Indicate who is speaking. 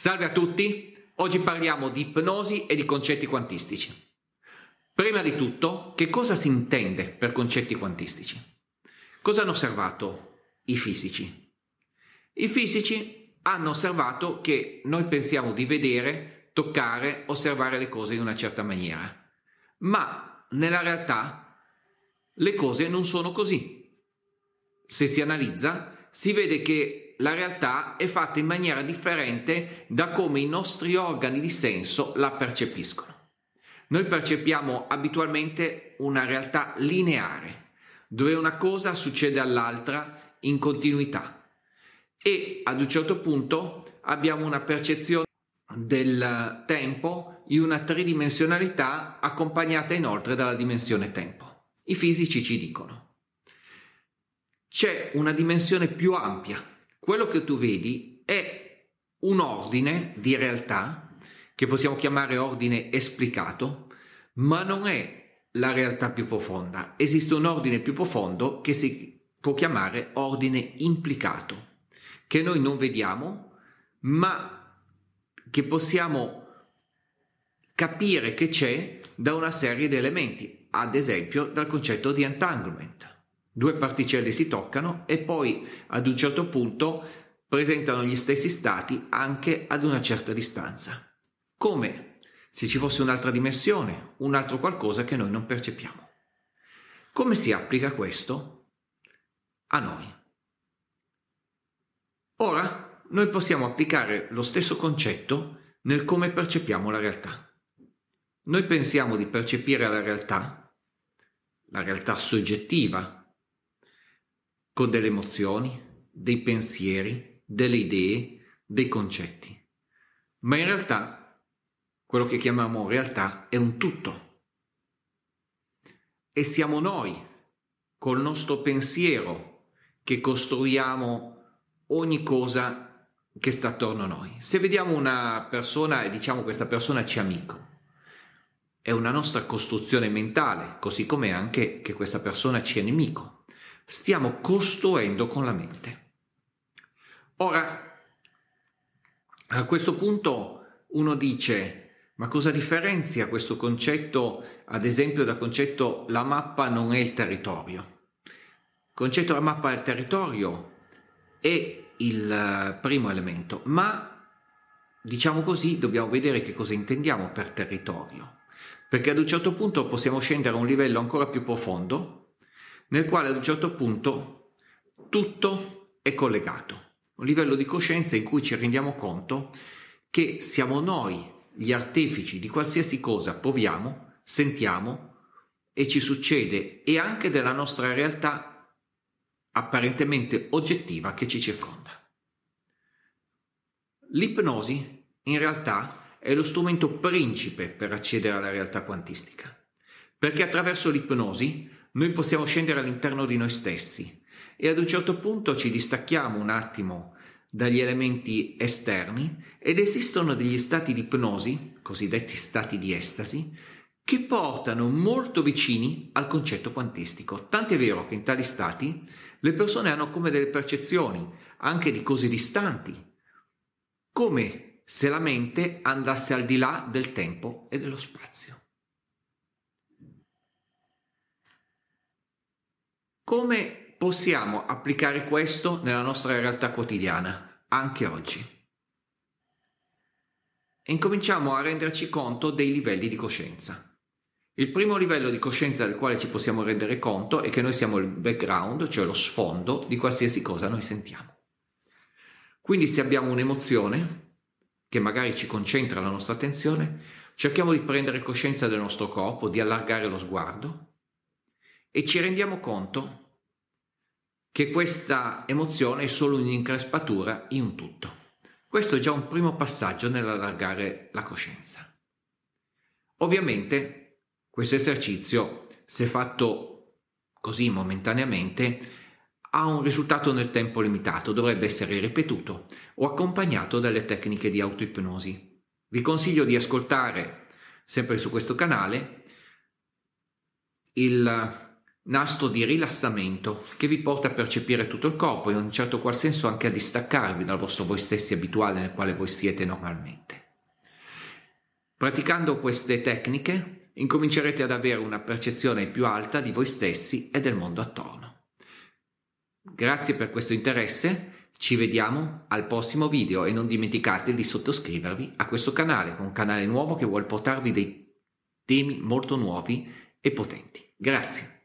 Speaker 1: Salve a tutti, oggi parliamo di ipnosi e di concetti quantistici. Prima di tutto, che cosa si intende per concetti quantistici? Cosa hanno osservato i fisici? I fisici hanno osservato che noi pensiamo di vedere, toccare, osservare le cose in una certa maniera, ma nella realtà le cose non sono così. Se si analizza, si vede che la realtà è fatta in maniera differente da come i nostri organi di senso la percepiscono. Noi percepiamo abitualmente una realtà lineare, dove una cosa succede all'altra in continuità e ad un certo punto abbiamo una percezione del tempo in una tridimensionalità accompagnata inoltre dalla dimensione tempo. I fisici ci dicono c'è una dimensione più ampia. Quello che tu vedi è un ordine di realtà che possiamo chiamare ordine esplicato, ma non è la realtà più profonda. Esiste un ordine più profondo che si può chiamare ordine implicato, che noi non vediamo, ma che possiamo capire che c'è da una serie di elementi, ad esempio dal concetto di entanglement due particelle si toccano e poi ad un certo punto presentano gli stessi stati anche ad una certa distanza, come se ci fosse un'altra dimensione, un altro qualcosa che noi non percepiamo. Come si applica questo a noi? Ora noi possiamo applicare lo stesso concetto nel come percepiamo la realtà. Noi pensiamo di percepire la realtà, la realtà soggettiva, con delle emozioni, dei pensieri, delle idee, dei concetti. Ma in realtà quello che chiamiamo realtà è un tutto. E siamo noi, col nostro pensiero, che costruiamo ogni cosa che sta attorno a noi. Se vediamo una persona e diciamo questa persona ci amico, è una nostra costruzione mentale, così come anche che questa persona ci è nemico stiamo costruendo con la mente. Ora, a questo punto uno dice, ma cosa differenzia questo concetto, ad esempio, dal concetto la mappa non è il territorio? Il concetto la mappa è il territorio è il eh, primo elemento, ma diciamo così dobbiamo vedere che cosa intendiamo per territorio, perché ad un certo punto possiamo scendere a un livello ancora più profondo nel quale ad un certo punto tutto è collegato. Un livello di coscienza in cui ci rendiamo conto che siamo noi gli artefici di qualsiasi cosa proviamo, sentiamo e ci succede e anche della nostra realtà apparentemente oggettiva che ci circonda. L'ipnosi in realtà è lo strumento principe per accedere alla realtà quantistica, perché attraverso l'ipnosi noi possiamo scendere all'interno di noi stessi e ad un certo punto ci distacchiamo un attimo dagli elementi esterni ed esistono degli stati di ipnosi, cosiddetti stati di estasi, che portano molto vicini al concetto quantistico. Tant'è vero che in tali stati le persone hanno come delle percezioni, anche di cose distanti, come se la mente andasse al di là del tempo e dello spazio. Come possiamo applicare questo nella nostra realtà quotidiana, anche oggi? E incominciamo a renderci conto dei livelli di coscienza. Il primo livello di coscienza del quale ci possiamo rendere conto è che noi siamo il background, cioè lo sfondo di qualsiasi cosa noi sentiamo. Quindi se abbiamo un'emozione che magari ci concentra la nostra attenzione, cerchiamo di prendere coscienza del nostro corpo, di allargare lo sguardo e ci rendiamo conto che questa emozione è solo un'increspatura in un tutto. Questo è già un primo passaggio nell'allargare la coscienza. Ovviamente questo esercizio, se fatto così momentaneamente, ha un risultato nel tempo limitato, dovrebbe essere ripetuto o accompagnato dalle tecniche di autoipnosi. Vi consiglio di ascoltare sempre su questo canale il nastro di rilassamento che vi porta a percepire tutto il corpo e in un certo qual senso anche a distaccarvi dal vostro voi stessi abituale nel quale voi siete normalmente. Praticando queste tecniche incomincerete ad avere una percezione più alta di voi stessi e del mondo attorno. Grazie per questo interesse, ci vediamo al prossimo video e non dimenticate di sottoscrivervi a questo canale, un canale nuovo che vuole portarvi dei temi molto nuovi e potenti. Grazie.